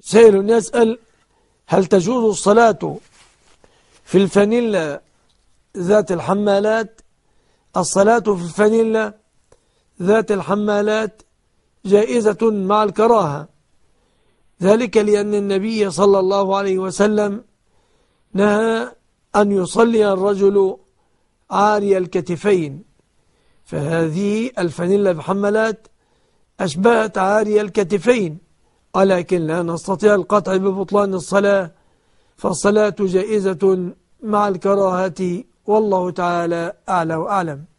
سائل يسأل هل تجوز الصلاة في الفانيلا ذات الحمالات الصلاة في الفانيلا ذات الحمالات جائزة مع الكراهة ذلك لأن النبي صلى الله عليه وسلم نهى أن يصلي الرجل عاري الكتفين فهذه الفانيلا بحملات أشبهت عاري الكتفين ولكن لا نستطيع القطع ببطلان الصلاة فالصلاة جائزة مع الكراهة والله تعالى أعلى وأعلم